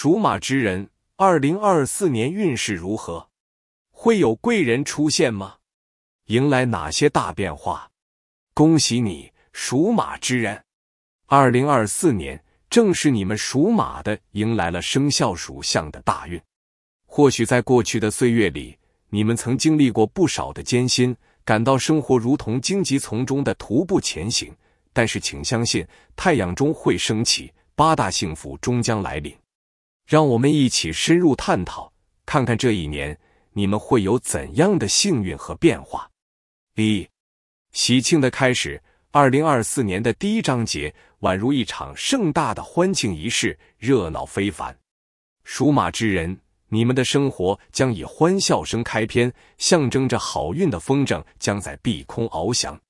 属马之人，二零二四年运势如何？会有贵人出现吗？迎来哪些大变化？恭喜你，属马之人，二零二四年正是你们属马的迎来了生肖属相的大运。或许在过去的岁月里，你们曾经历过不少的艰辛，感到生活如同荆棘丛中的徒步前行。但是，请相信，太阳终会升起，八大幸福终将来临。让我们一起深入探讨，看看这一年你们会有怎样的幸运和变化。一，喜庆的开始，二零二四年的第一章节宛如一场盛大的欢庆仪式，热闹非凡。属马之人，你们的生活将以欢笑声开篇，象征着好运的风筝将在碧空翱翔。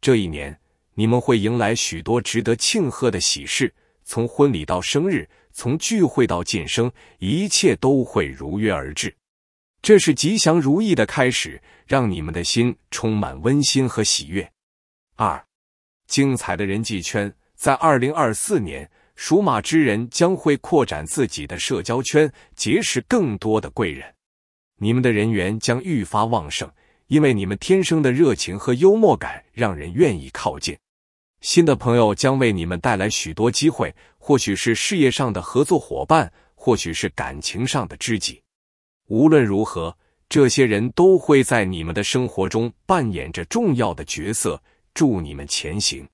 这一年，你们会迎来许多值得庆贺的喜事，从婚礼到生日。从聚会到晋升，一切都会如约而至。这是吉祥如意的开始，让你们的心充满温馨和喜悦。二，精彩的人际圈。在二零二四年，属马之人将会扩展自己的社交圈，结识更多的贵人。你们的人缘将愈发旺盛，因为你们天生的热情和幽默感让人愿意靠近。新的朋友将为你们带来许多机会，或许是事业上的合作伙伴，或许是感情上的知己。无论如何，这些人都会在你们的生活中扮演着重要的角色，助你们前行。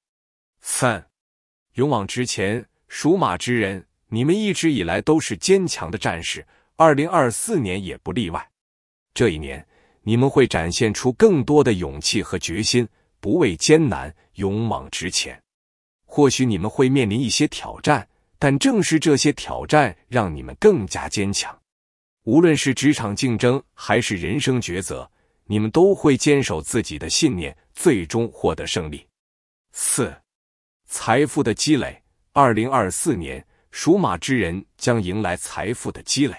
三，勇往直前，属马之人，你们一直以来都是坚强的战士，二零二四年也不例外。这一年，你们会展现出更多的勇气和决心，不畏艰难。勇往直前，或许你们会面临一些挑战，但正是这些挑战让你们更加坚强。无论是职场竞争还是人生抉择，你们都会坚守自己的信念，最终获得胜利。四、财富的积累。二零二四年，属马之人将迎来财富的积累，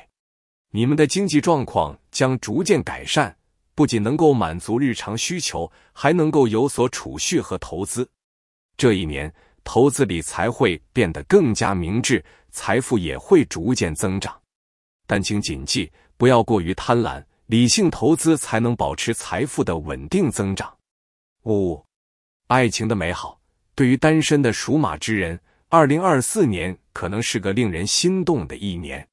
你们的经济状况将逐渐改善。不仅能够满足日常需求，还能够有所储蓄和投资。这一年，投资理财会变得更加明智，财富也会逐渐增长。但请谨记，不要过于贪婪，理性投资才能保持财富的稳定增长。五，爱情的美好，对于单身的属马之人，二零二四年可能是个令人心动的一年，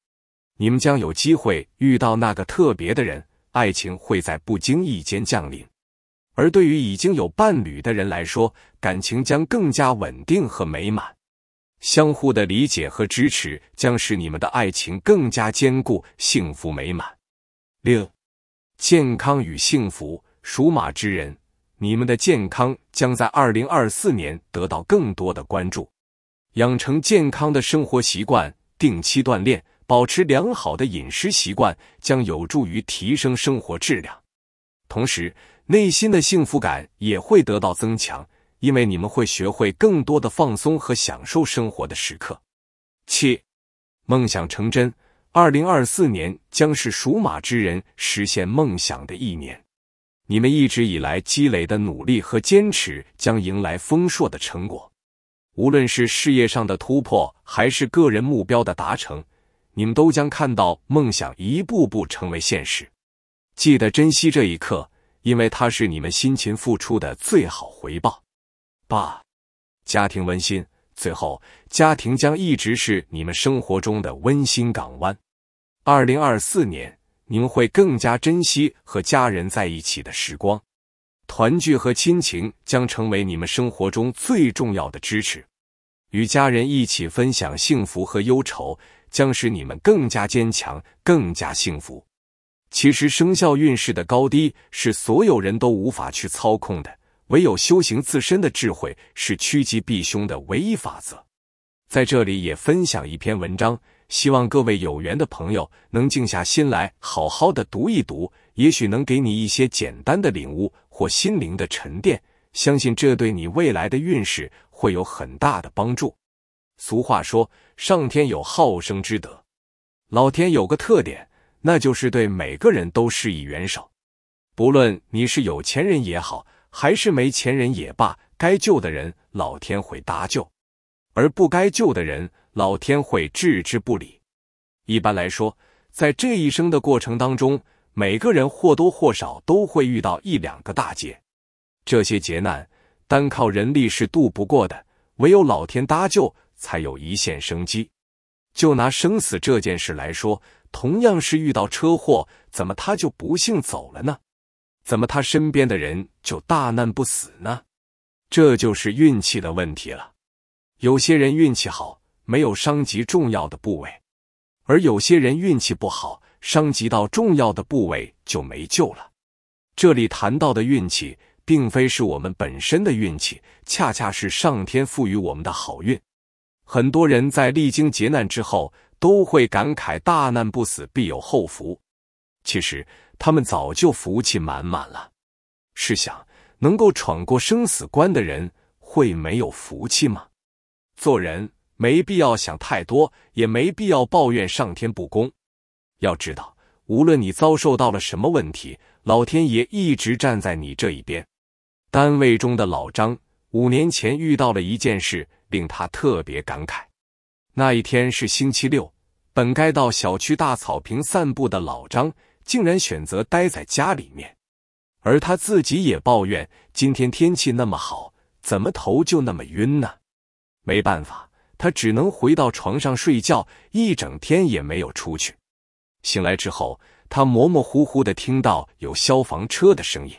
你们将有机会遇到那个特别的人。爱情会在不经意间降临，而对于已经有伴侣的人来说，感情将更加稳定和美满。相互的理解和支持将使你们的爱情更加坚固、幸福美满。六、健康与幸福，属马之人，你们的健康将在二零二四年得到更多的关注。养成健康的生活习惯，定期锻炼。保持良好的饮食习惯将有助于提升生活质量，同时内心的幸福感也会得到增强，因为你们会学会更多的放松和享受生活的时刻。七，梦想成真。二零二四年将是属马之人实现梦想的一年，你们一直以来积累的努力和坚持将迎来丰硕的成果，无论是事业上的突破还是个人目标的达成。你们都将看到梦想一步步成为现实。记得珍惜这一刻，因为它是你们辛勤付出的最好回报。爸，家庭温馨。最后，家庭将一直是你们生活中的温馨港湾。二零二四年，您会更加珍惜和家人在一起的时光，团聚和亲情将成为你们生活中最重要的支持。与家人一起分享幸福和忧愁。将使你们更加坚强，更加幸福。其实生肖运势的高低是所有人都无法去操控的，唯有修行自身的智慧是趋吉避凶的唯一法则。在这里也分享一篇文章，希望各位有缘的朋友能静下心来好好的读一读，也许能给你一些简单的领悟或心灵的沉淀，相信这对你未来的运势会有很大的帮助。俗话说：“上天有好生之德，老天有个特点，那就是对每个人都施以援手。不论你是有钱人也好，还是没钱人也罢，该救的人老天会搭救，而不该救的人老天会置之不理。”一般来说，在这一生的过程当中，每个人或多或少都会遇到一两个大劫。这些劫难单靠人力是渡不过的，唯有老天搭救。才有一线生机。就拿生死这件事来说，同样是遇到车祸，怎么他就不幸走了呢？怎么他身边的人就大难不死呢？这就是运气的问题了。有些人运气好，没有伤及重要的部位；而有些人运气不好，伤及到重要的部位就没救了。这里谈到的运气，并非是我们本身的运气，恰恰是上天赋予我们的好运。很多人在历经劫难之后，都会感慨“大难不死，必有后福”。其实他们早就福气满满了。试想，能够闯过生死关的人，会没有福气吗？做人没必要想太多，也没必要抱怨上天不公。要知道，无论你遭受到了什么问题，老天爷一直站在你这一边。单位中的老张，五年前遇到了一件事。令他特别感慨。那一天是星期六，本该到小区大草坪散步的老张，竟然选择待在家里面。而他自己也抱怨，今天天气那么好，怎么头就那么晕呢？没办法，他只能回到床上睡觉，一整天也没有出去。醒来之后，他模模糊糊的听到有消防车的声音，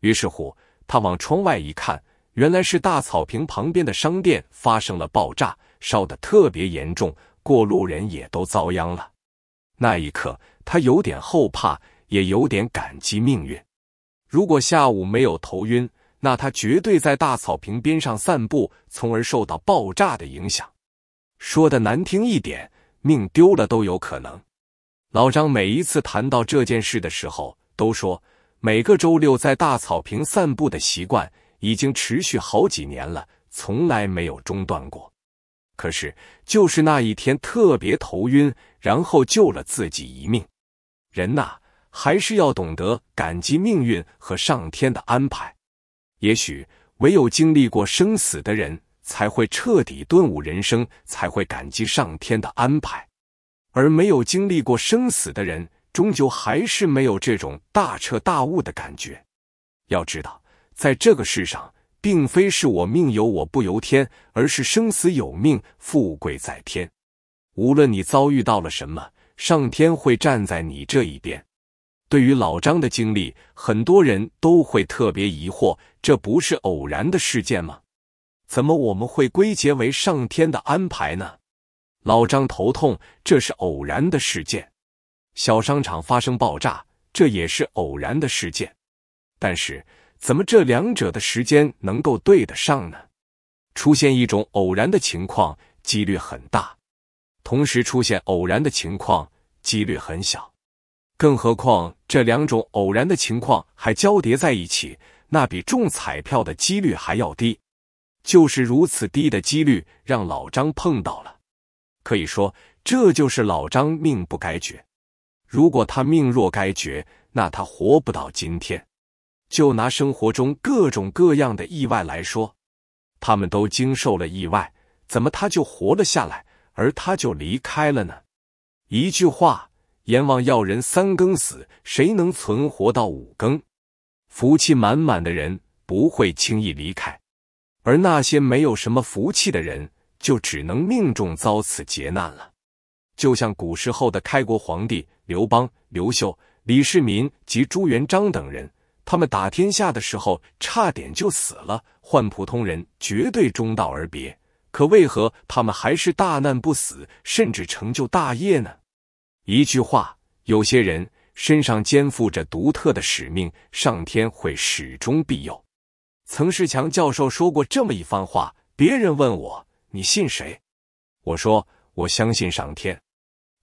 于是乎，他往窗外一看。原来是大草坪旁边的商店发生了爆炸，烧得特别严重，过路人也都遭殃了。那一刻，他有点后怕，也有点感激命运。如果下午没有头晕，那他绝对在大草坪边上散步，从而受到爆炸的影响。说的难听一点，命丢了都有可能。老张每一次谈到这件事的时候，都说每个周六在大草坪散步的习惯。已经持续好几年了，从来没有中断过。可是，就是那一天特别头晕，然后救了自己一命。人呐，还是要懂得感激命运和上天的安排。也许，唯有经历过生死的人，才会彻底顿悟人生，才会感激上天的安排。而没有经历过生死的人，终究还是没有这种大彻大悟的感觉。要知道。在这个世上，并非是我命由我不由天，而是生死有命，富贵在天。无论你遭遇到了什么，上天会站在你这一边。对于老张的经历，很多人都会特别疑惑：这不是偶然的事件吗？怎么我们会归结为上天的安排呢？老张头痛，这是偶然的事件；小商场发生爆炸，这也是偶然的事件。但是。怎么这两者的时间能够对得上呢？出现一种偶然的情况几率很大，同时出现偶然的情况几率很小，更何况这两种偶然的情况还交叠在一起，那比中彩票的几率还要低。就是如此低的几率让老张碰到了，可以说这就是老张命不该绝。如果他命若该绝，那他活不到今天。就拿生活中各种各样的意外来说，他们都经受了意外，怎么他就活了下来，而他就离开了呢？一句话，阎王要人三更死，谁能存活到五更？福气满满的人不会轻易离开，而那些没有什么福气的人，就只能命中遭此劫难了。就像古时候的开国皇帝刘邦、刘秀、李世民及朱元璋等人。他们打天下的时候，差点就死了，换普通人绝对中道而别。可为何他们还是大难不死，甚至成就大业呢？一句话，有些人身上肩负着独特的使命，上天会始终庇佑。曾仕强教授说过这么一番话：，别人问我你信谁，我说我相信上天。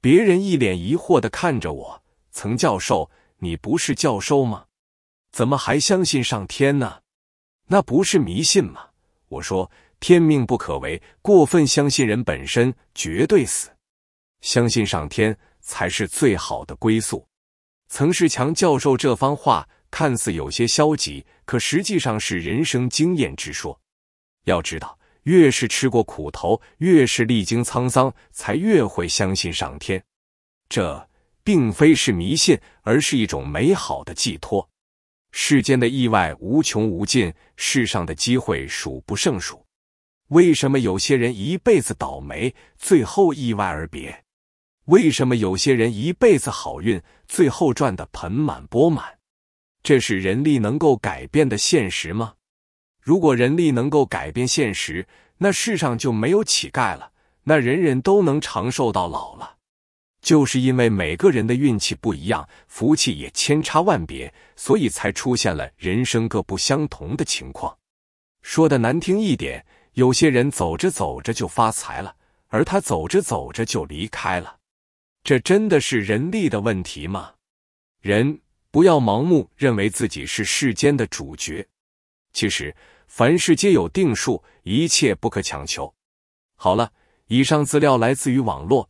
别人一脸疑惑的看着我，曾教授，你不是教授吗？怎么还相信上天呢？那不是迷信吗？我说天命不可违，过分相信人本身绝对死，相信上天才是最好的归宿。曾仕强教授这番话看似有些消极，可实际上是人生经验之说。要知道，越是吃过苦头，越是历经沧桑，才越会相信上天。这并非是迷信，而是一种美好的寄托。世间的意外无穷无尽，世上的机会数不胜数。为什么有些人一辈子倒霉，最后意外而别？为什么有些人一辈子好运，最后赚得盆满钵满？这是人力能够改变的现实吗？如果人力能够改变现实，那世上就没有乞丐了，那人人都能长寿到老了。就是因为每个人的运气不一样，福气也千差万别，所以才出现了人生各不相同的情况。说的难听一点，有些人走着走着就发财了，而他走着走着就离开了。这真的是人力的问题吗？人不要盲目认为自己是世间的主角。其实凡事皆有定数，一切不可强求。好了，以上资料来自于网络。